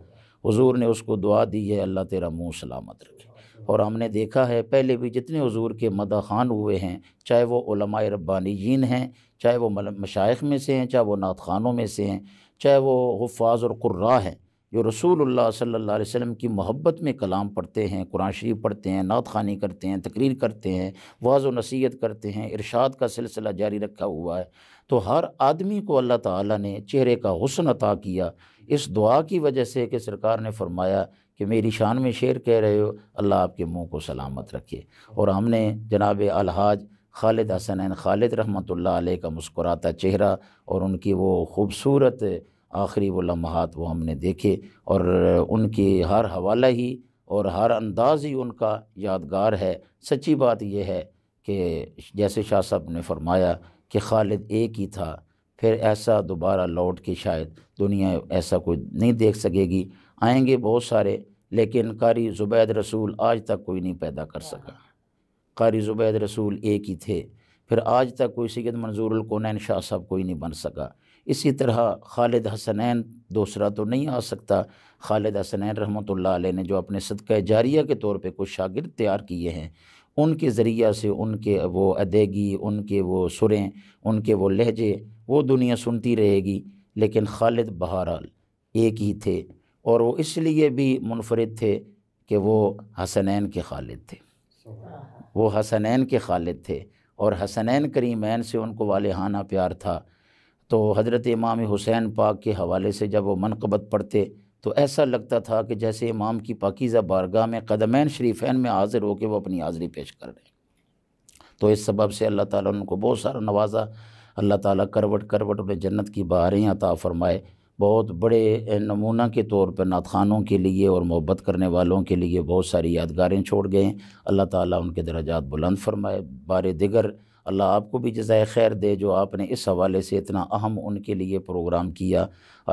हज़ूर ने उसको दुआ दी है अल्लाह तेरा मुँह सलामत रखे और हमने देखा है पहले भी जितने हजूर के मदा खान हुए हैं चाहे वो रब्बानी जीन हैं चाहे वो मशाइ में से हैं चाहे वो नात खानों में से हैं चाहे वो हफाज और कुर्रा हैं जो रसूलुल्लाह सल्लल्लाहु अलैहि वसल्लम की मोहब्बत में कलाम पढ़ते हैं कुरान शरीफ पढ़ते हैं नात खानी करते हैं तकरीर करते हैं वाज व नसीहत करते हैं इरशाद का सिलसिला जारी रखा हुआ है तो हर आदमी को अल्लाह ताला ने चेहरे का हुस्न अता किया इस दुआ की वजह से कि सरकार ने फरमाया कि मेरी शान में शेर कह रहे हो अल्लाह आपके मुंह को सलामत रखे और हमने जनाब अलहाज खालिद हसन खालिद रहमत का मुस्कुराता चेहरा और उनकी वो खूबसूरत आखिरी वो लम्हात वो हमने देखे और उनकी हर हवाला ही और हर अंदाज ही उनका यादगार है सच्ची बात यह है कि जैसे शाह साहब ने फरमाया कि खालिद एक ही था फिर ऐसा दोबारा लौट के शायद दुनिया ऐसा कोई नहीं देख सकेगी आएंगे बहुत सारे लेकिन कारी ज़ुबैद रसूल आज तक कोई नहीं पैदा कर सका कारी ज़ुबैद रसूल एक ही थे फिर आज तक कोई सैद मंजूरकोनैन शाह साहब कोई नहीं बन सका इसी तरह खालिद हसनैन दूसरा तो नहीं आ सकता खालिद हसनैन रहमत ला ने जो अपने सदक़ जारिया के तौर पर कुछ शागिर्द तैयार किए हैं उनके ज़रिया से उनके वो अदेगी उनके वो सुरें उनके वो लहजे वो दुनिया सुनती रहेगी लेकिन खालिद बहरहाल एक ही थे और वो इसलिए भी मुनफरद थे कि वो हसनैन के खालिद थे वो हसनैन के खालिद थे और हसनैन करीमैन से उनको वालहाना प्यार था तो हज़रत इमाम हुसैन पाक के हवाले से जब वो मनकबत पढ़ते तो ऐसा लगता था कि जैसे इमाम की पाकिज़ा बारगाह में कदमैन शरीफैन में हाजिर होकर वो अपनी हाजरी पेश कर रहे हैं तो इस सबब से अल्लाह ताला उनको बहुत सारा नवाज़ा अल्लाह ताला करवट करवट उन्हें जन्नत की बहारियाँ अता फ़रमाए बहुत बड़े नमूना के तौर पर नात खानों के लिए और मोहब्बत करने वालों के लिए बहुत सारी यादगारें छोड़ गए अल्लाह ताला उनके दर्जात बुलंद फरमाए बार दिगर अल्लाह आपको भी जजाय खैर दे जो आपने इस हवाले से इतना अहम उनके लिए प्रोग्राम किया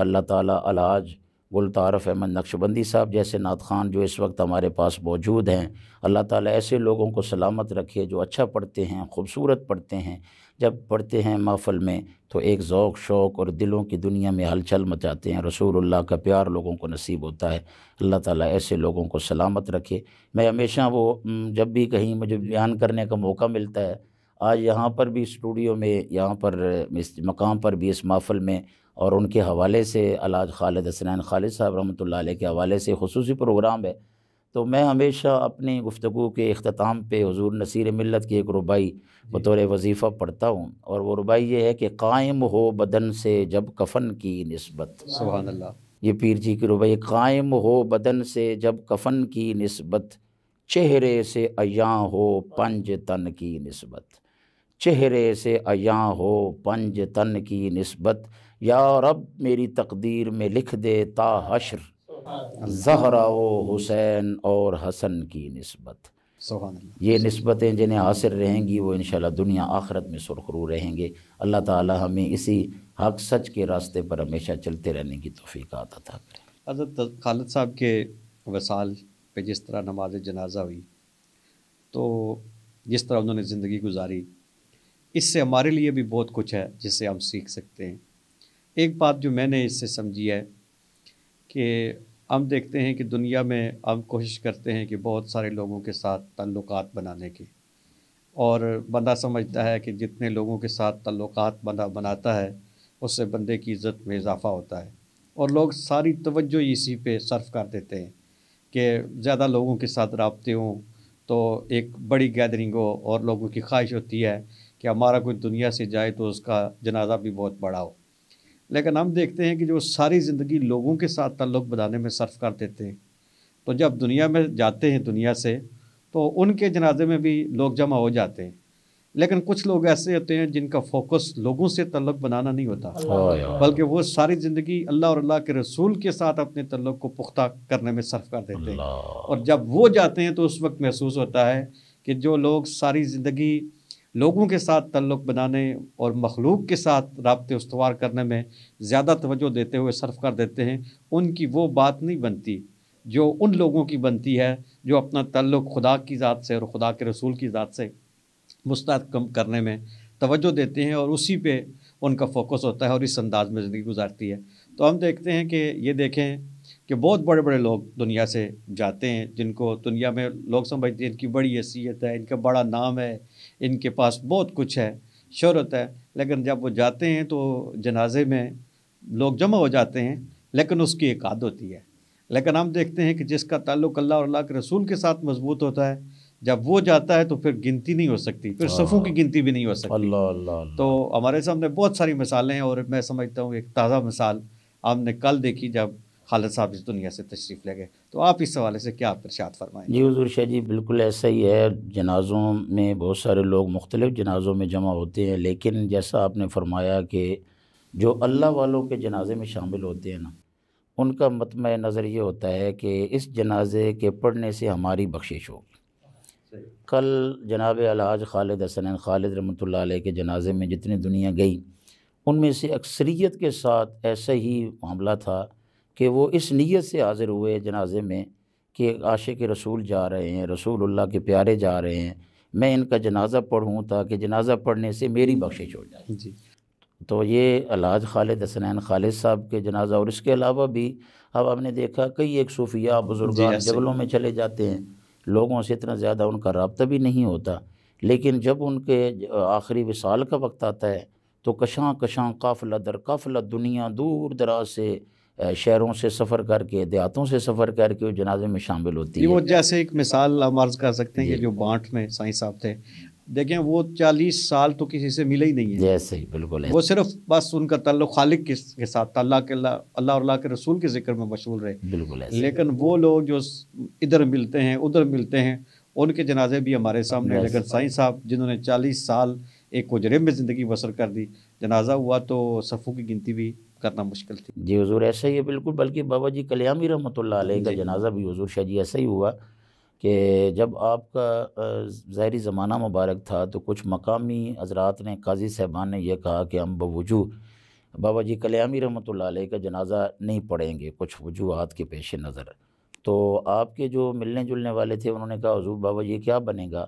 अल्लाह ताला अलाज गुल तारफ़ अहमद नक्शबंदी साहब जैसे नात खान जो इस वक्त हमारे पास मौजूद हैं अल्लाह ताला ऐसे लोगों को सलामत रखे जो अच्छा पढ़ते हैं खूबसूरत पढ़ते हैं जब पढ़ते हैं महफ़ल में तो एक ओक़ शौक़ और दिलों की दुनिया में हलचल मचाते हैं रसूलुल्लाह का प्यार लोगों को नसीब होता है अल्लाह ताला ऐसे लोगों को सलामत रखे मैं हमेशा वो जब भी कहीं मुझे बयान करने का मौका मिलता है आज यहाँ पर भी स्टूडियो में यहाँ पर इस मकाम पर भी इस महफल में और उनके हवाले से अलाज खालिद हसनैन खालिद साहब रहमत के हवाले से खसूस प्रोग्राम है तो मैं हमेशा अपनी गुफ्तु के अख्ताम पर हजूर नसीर मिलत की एक रुबाई बतौर वजीफ़ा पढ़ता हूँ और वह रुबाई ये है कि कायम हो बदन से जब कफन की नस्बत ये पीर जी की रुबाई कायम हो बदन से जब कफन की नस्बत चेहरे से अयाँ हो पंज तन की नस्बत चेहरे से अयाँ हो पंज तन की नस्बत या रब मेरी तकदीर में लिख दे ता हशर जहरा व हुसैन और हसन की नस्बत ये नस्बतें जिन्हें हासिल रहेंगी वो इन दुनिया आखरत में सुरखरू रहेंगे अल्लाह ताला हमें इसी हक सच के रास्ते पर हमेशा चलते रहने की तोफ़ी अदा था हजरत खालिद साहब के वसाल पे जिस तरह नमाज जनाजा हुई तो जिस तरह उन्होंने ज़िंदगी गुजारी इससे हमारे लिए भी बहुत कुछ है जिससे हम सीख सकते हैं एक बात जो मैंने इससे समझी है कि हम देखते हैं कि दुनिया में हम कोशिश करते हैं कि बहुत सारे लोगों के साथ ताल्लुक बनाने की और बंदा समझता है कि जितने लोगों के साथ ताल्लुक बना बनाता है उससे बंदे की इज़्ज़त में इजाफ़ा होता है और लोग सारी तवज्जो इसी पे सर्फ कर देते हैं कि ज़्यादा लोगों के साथ रबते हों तो एक बड़ी गैदरिंग हो और लोगों की ख्वाहिश होती है कि हमारा कोई दुनिया से जाए तो उसका जनाजा भी बहुत बड़ा हो लेकिन हम देखते हैं कि जो सारी ज़िंदगी लोगों के साथ ताल्लुक़ बनाने में सर्फ कर देते हैं तो जब दुनिया में जाते हैं दुनिया से तो उनके जनाजे में भी लोग जमा हो जाते हैं लेकिन कुछ लोग ऐसे होते हैं जिनका फोकस लोगों से तल्लक बनाना नहीं होता बल्कि वो सारी ज़िंदगी अल्लाह और अल्लाह के रसूल के साथ अपने तल्लक को पुख्ता करने में सर्फ कर देते हैं और जब वो जाते हैं तो उस वक्त महसूस होता है कि जो लोग सारी ज़िंदगी लोगों के साथ तल्लुक़ बनाने और मखलूक के साथ रबते उसवार करने में ज़्यादा तोज्जो देते हुए सर्फ कर देते हैं उनकी वो बात नहीं बनती जो उन लोगों की बनती है जो अपना तल्लुक़ खुदा की ज़ात से और खुदा के रसूल की ज़ात से मुस्तकम करने में तोज्जो देते हैं और उसी पर उनका फोकस होता है और इस अंदाज में ज़िंदगी गुजारती है तो हम देखते हैं कि ये देखें कि बहुत बड़े बड़े लोग दुनिया से जाते हैं जिनको दुनिया में लोग समझते हैं इनकी बड़ी हैसियत है इनका बड़ा नाम है इनके पास बहुत कुछ है शहरत है लेकिन जब वो जाते हैं तो जनाजे में लोग जमा हो जाते हैं लेकिन उसकी एक आद होती है लेकिन हम देखते हैं कि जिसका ताल्लुक अल्लाह और अल्लाह के रसूल के साथ मजबूत होता है जब वो जाता है तो फिर गिनती नहीं हो सकती फिर सफ़ों की गिनती भी नहीं हो सकती अल्लाह अल्लाह तो हमारे सामने बहुत सारी मिसालें हैं और मैं समझता हूँ एक ताज़ा मिसाल हमने कल देखी जब खालद साहब इस दुनिया से तशरीफ़ ले गए तो आप इस हवाले से क्या प्रशाद फरमाएँ जी हजूर शाह जी बिल्कुल ऐसा ही है जनाज़ों में बहुत सारे लोग मुख्तलिफ़ जनाज़ों में जमा होते हैं लेकिन जैसा आपने फरमाया कि जो अल्लाह वालों के जनाजे में शामिल होते हैं ना उनका मतम नज़र ये होता है कि इस जनाजे के पढ़ने से हमारी बख्शिश होगी कल जनाब अलाज खालिद हसन खालिद रमत के जनाजे में जितनी दुनिया गई उनमें से अक्सरियत के साथ ऐसा ही मामला था कि वो इस नीयत से हाज़िर हुए जनाजे में कि आशिक रसूल जा रहे हैं रसूल अल्लाह के प्यारे जा रहे हैं मैं इनका जनाजा पढ़ूँ ताकि जनाजा पढ़ने से मेरी बख्शिश हो जाए जी तो ये अलाज खालिद हसनैन खालिद साहब के जनाजा और इसके अलावा भी अब आपने देखा कई एक सूफिया बुज़ुर्ग जबलों में चले जाते हैं लोगों से इतना ज़्यादा उनका रबता भी नहीं होता लेकिन जब उनके आखिरी विसाल का वक्त आता है तो कशां कशां काफिला दर काफिला दुनिया दूर दराज से शहरों से सफ़र करके देहातों से सफ़र करके वो जनाजे में शामिल होती है वो जैसे एक मिसाल हम अर्ज़ कर सकते हैं कि जो बांट में साईं साहब थे देखें वो चालीस साल तो किसी से मिले ही नहीं है जैसे ही बिल्कुल वो सिर्फ बस उनका तल्लु खालिक के, के साथ अल्लाह के अल्लाह अल्लाह के रसूल के जिक्र में मशहूर रहे बिल्कुल लेकिन वो लोग जो इधर मिलते हैं उधर मिलते हैं उनके जनाजे भी हमारे सामने लेकिन साईं साहब जिन्होंने चालीस साल एक उजरे में ज़िंदगी बसर कर दी जनाजा हुआ तो सफ़ों की गिनती भी करना मुश्किल थी जी हजूर ऐसा ही है बिल्कुल बल्कि बाबा जी कल्यामी रहमत का जनाजा भी हजूर शाह जी ऐसा ही हुआ कि जब आपका ज़ाहरी ज़माना मुबारक था तो कुछ मकामी हजरात ने काजी साहबान ने यह कहा कि हम बवजू बाबा जी कल्यामी रहमत का जनाजा नहीं पढ़ेंगे कुछ वजूहत के पेश नज़र तो आपके जो मिलने जुलने वाले थे उन्होंने कहा हजूर बाबा जी क्या बनेगा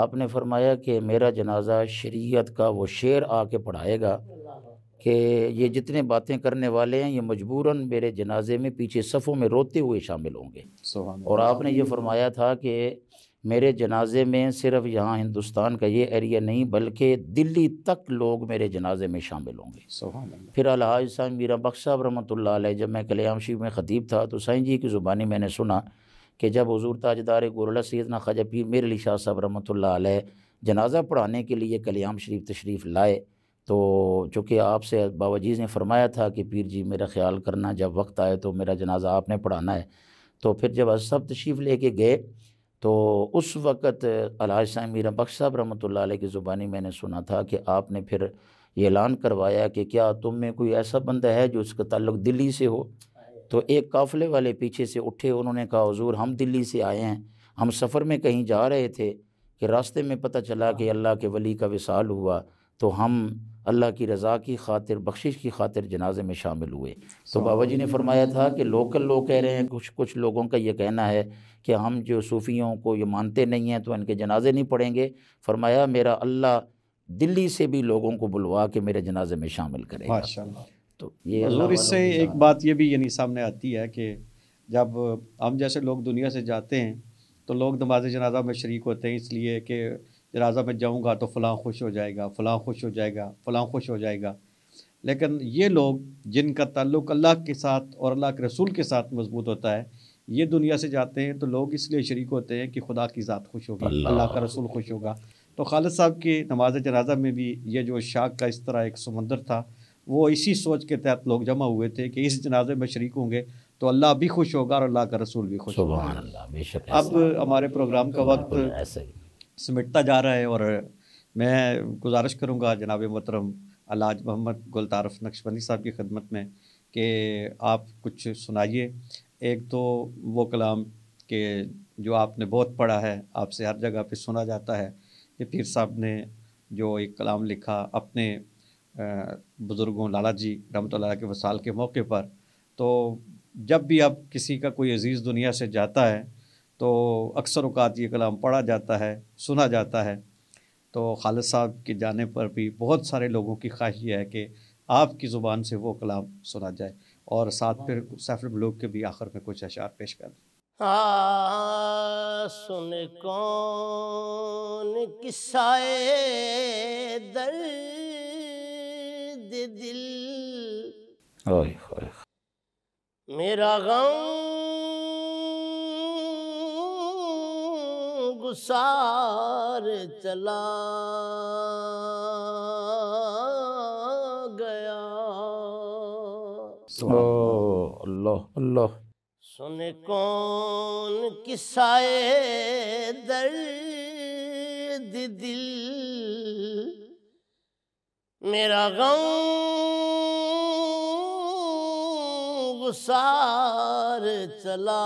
आपने फरमाया कि मेरा जनाजा शरीयत का वो शेर आके पढ़ाएगा कि ये जितने बातें करने वाले हैं ये मजबूरन मेरे जनाजे में पीछे सफ़ों में रोते हुए शामिल होंगे और आपने ये फरमाया था कि मेरे जनाजे में सिर्फ यहाँ हिंदुस्तान का ये एरिया नहीं बल्कि दिल्ली तक लोग मेरे जनाजे में शामिल होंगे फिर अलहाज साहब मीरा बख्श साहब रमत जब मैं कलेआम शिव में ख़तीब था तो साईं जी की ज़ुबानी मैंने सुना कि जब हजूर ताजदार गोरला सैदना ख्वाजा पीर मेरे अली शाह साहब रमत जनाजा पढ़ाने के लिए कलेम शरीफ तशरीफ़ लाए तो चूँकि आपसे बाबा जी ने फरमाया था कि पीर जी मेरा ख्याल करना जब वक्त आए तो मेरा जनाजा आपने पढ़ाना है तो फिर जब सब तशीफ़ लेके गए तो उस वक़्त अलाज साहब मीरा बख्श साहब रमत की ज़ुबानी मैंने सुना था कि आपने फिर ये ऐलान करवाया कि क्या तुम में कोई ऐसा बंदा है जो उसका ताल्लुक दिल्ली से हो तो एक काफ़िले वाले पीछे से उठे उन्होंने कहा हजूर हम दिल्ली से आए हैं हम सफ़र में कहीं जा रहे थे कि रास्ते में पता चला कि हाँ। अल्लाह के वली का विसाल हुआ तो हम अल्लाह की रज़ा की खातिर बख्शिश की खातिर जनाजे में शामिल हुए तो बाबा जी ने फरमाया था कि लोकल लोग कह रहे हैं कुछ कुछ लोगों का ये कहना है कि हम जो सूफ़ियों को ये मानते नहीं हैं तो इनके जनाजे नहीं पढ़ेंगे फरमाया मेरा अल्लाह दिल्ली से भी लोगों को बुलवा के मेरे जनाजे में शामिल करें तो ये इससे एक बात ये भी यानी सामने आती है कि जब हम जैसे लोग दुनिया से जाते हैं तो लोग नमाज जनाजा में शरीक होते हैं इसलिए कि जनाजा में जाऊँगा तो फ़लाँ खुश हो जाएगा फ़लाँ खुश हो जाएगा फ़लाँ खुश हो जाएगा लेकिन ये लोग जिनका ताल्लुक़ अल्लाह के साथ और अल्लाह के रसूल के साथ मजबूत होता है ये दुनिया से जाते हैं तो लोग इसलिए शरीक होते हैं कि खुदा की ज़ात खुश होगी अल्लाह, का रसूल खुश होगा तो खालिद साहब की नमाज जनाजा में भी ये जो शाख का इस तरह एक समंदर था वो इसी सोच के तहत लोग जमा हुए थे कि इस जनाजे में शरीक होंगे तो अल्लाह भी खुश होगा और अल्लाह का रसूल भी खुश होगा अब हमारे प्रोग्राम का वक्त समेटता जा रहा है और मैं गुजारिश करूँगा जनाब मोहतरम अलाज मोहम्मद गुलतारफ नक्शबंदी साहब की खदमत में कि आप कुछ सुनाइए एक तो वो कलाम के जो आपने बहुत पढ़ा है आपसे हर जगह पे सुना जाता है कि पीर साहब ने जो एक कलाम लिखा अपने बुज़ुर्गों लाला जी रमत के वसाल के मौके पर तो जब भी अब किसी का कोई अज़ीज़ दुनिया से जाता है तो अक्सर अवकात ये कलाम पढ़ा जाता है सुना जाता है तो खालिद साहब के जाने पर भी बहुत सारे लोगों की ख्वाहिश है कि आपकी ज़ुबान से वो कलाम सुना जाए और साथ फिर सफ़र लोग के भी आखिर में कुछ अशार पेश करें सुन कौन किसाए दर्द दिल ओए ओए मेरा गाँव गुसार चला गया अल्लाह अल्लाह सुन कौन किसाए दर्द दिल मेरा गुसार चला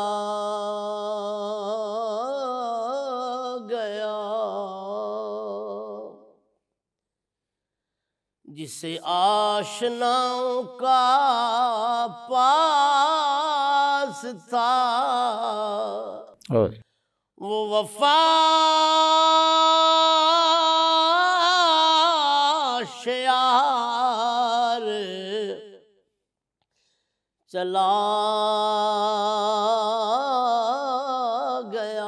जिसे आशनाओं का पास था वो वफा चला गया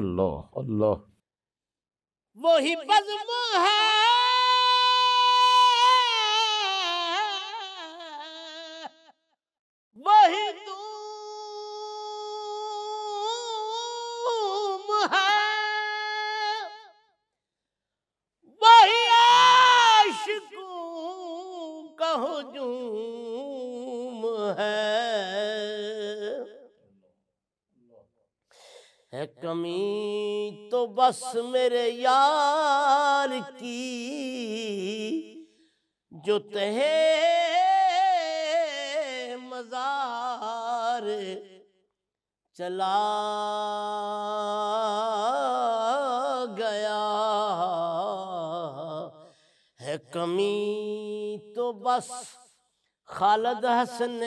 अल्लाह अल्लाह ही बजम तो है वही दूम है वही आशिकों कहो हजूम है कमी तो बस मेरे यार की जो तहे मजार चला गया है कमी तो बस खालद हसन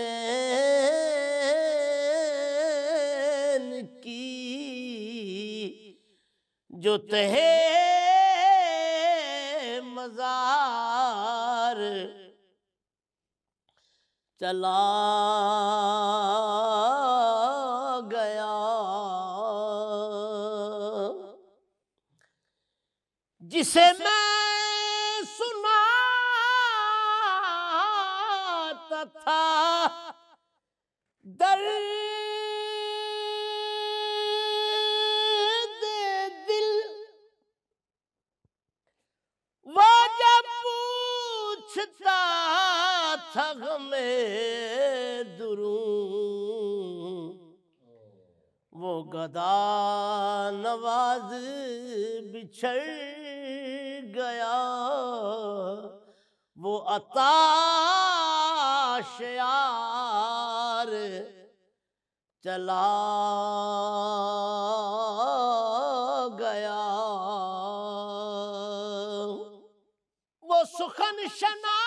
जो तहे मजार चला गया जिसे मैं गदा नवाज बिछड़ गया वो अताशार चला गया वो सुखन शना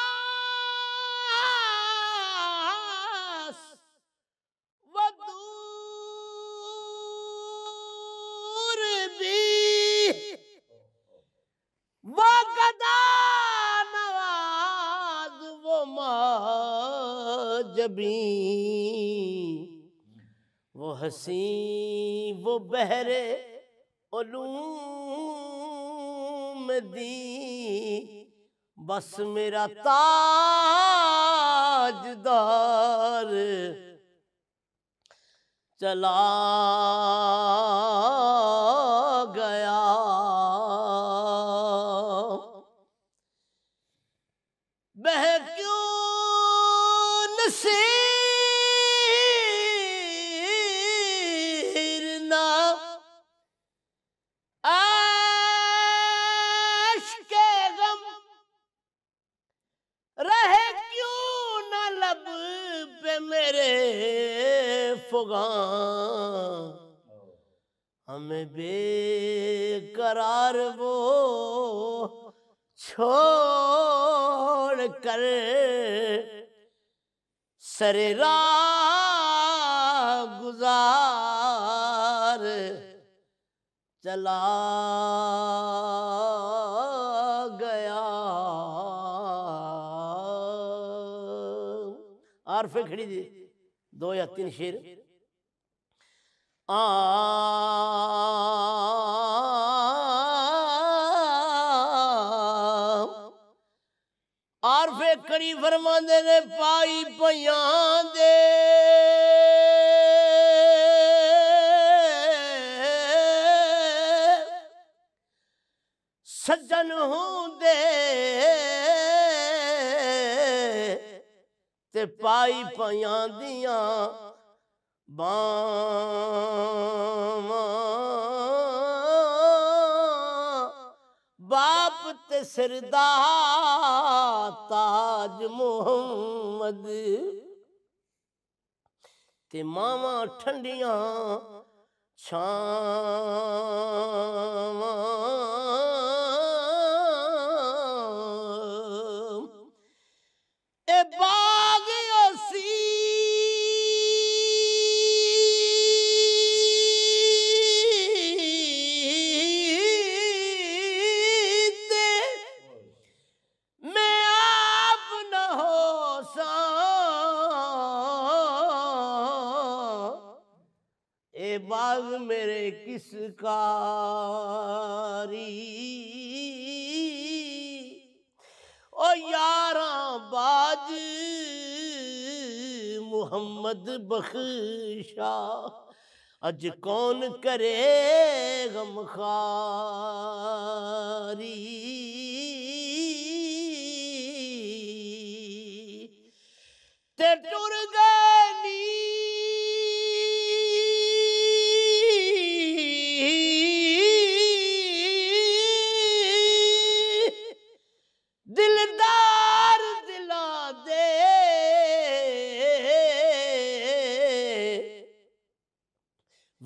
कभी वो हसी वो बहरे ओलूम दी बस मेरा ताजदार चला होगा हमें बेकरार वो छोड़ कर सरेरा गुजार चला गया आरफे खड़ी दी दो या तीन शेर आरफे करी फरमाते ने पाई पया दे सज्जन हूं दे ते पाई पया दिया बा मत सिरदा ताज मोहम्मद ते मावा ठंडियां छां इसकारी ओ यारा बाज मोहम्मद बख्शा अज कौन करे गमखारी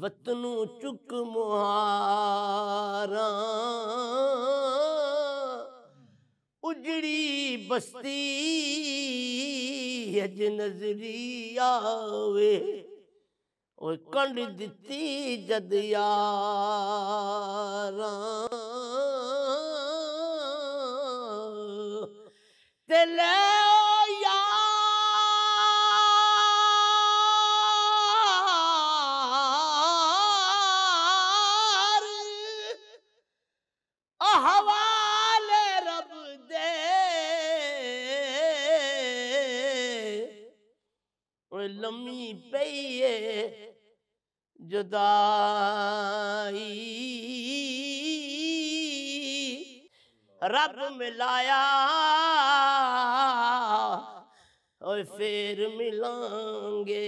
वतनू चुक मुहारा उजड़ी बस्ती अज नजरी आवे और कंड दिती जद यारा जुदाई रब मिलाया और फिर मिलांगे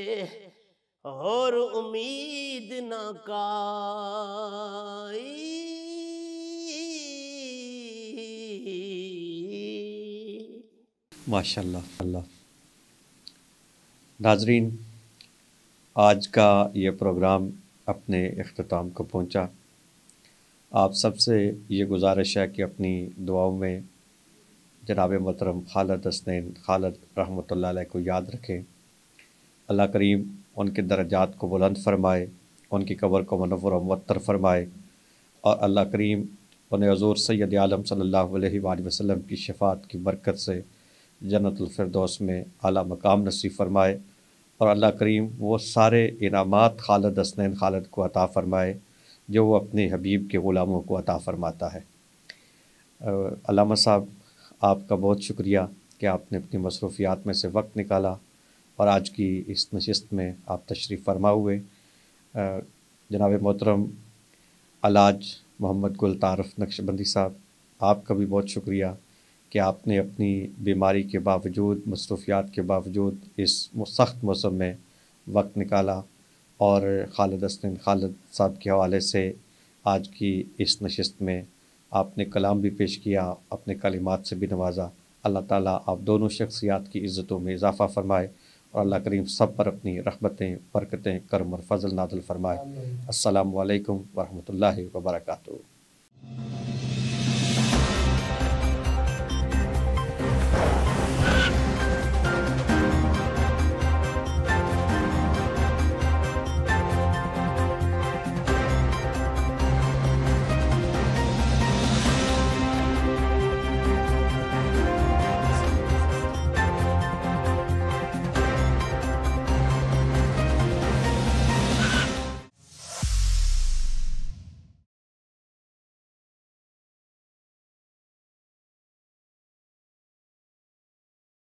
और उम्मीद न काई माशा अल्लाह नाजरीन आज का ये प्रोग्राम अपने अख्ताम को पहुंचा आप सबसे ये गुजारिश है कि अपनी दुआओं में जनाब मोहतरम खालद हसनैन खालद रहमत को याद रखें अल्लाह करीम उनके दर्जात को बुलंद फरमाए उनकी कबर को मनवर मतर फरमाए और अल्लाह करीम उन्हें हजूर सैद आलम सल्ला वसलम की शफात की बरकत से जन्नतफरदौस में अला मकाम नसीब फरमाए और अल्लाह करीम वो सारे इनामात खालद हसनैन खालद को अता फ़रमाए जो वो अपने हबीब के ग़ुलामों को अता फ़रमाता है अलामा साहब आपका बहुत शुक्रिया कि आपने अपनी मसरूफियात में से वक्त निकाला और आज की इस नशस्त में आप तशरीफ़ फरमा हुए जनाब मोहतरम अलाज मोहम्मद गुल तारफ नक्शबंदी साहब आपका भी बहुत शुक्रिया कि आपने अपनी बीमारी के बावजूद मसरूफियात के बावजूद इस सख्त मौसम में वक्त निकाला और खालिद हसन खालिद साहब के हवाले से आज की इस नशस्त में आपने कलाम भी पेश किया अपने कलिमात से भी नवाजा अल्लाह ताला आप दोनों शख्सियात की इज़्ज़तों में इजाफ़ा फरमाए और अल्लाह करीम सब पर अपनी रहमतें बरकतें करम और फजल नादल फरमाए अल्लाम वरहमल वर्का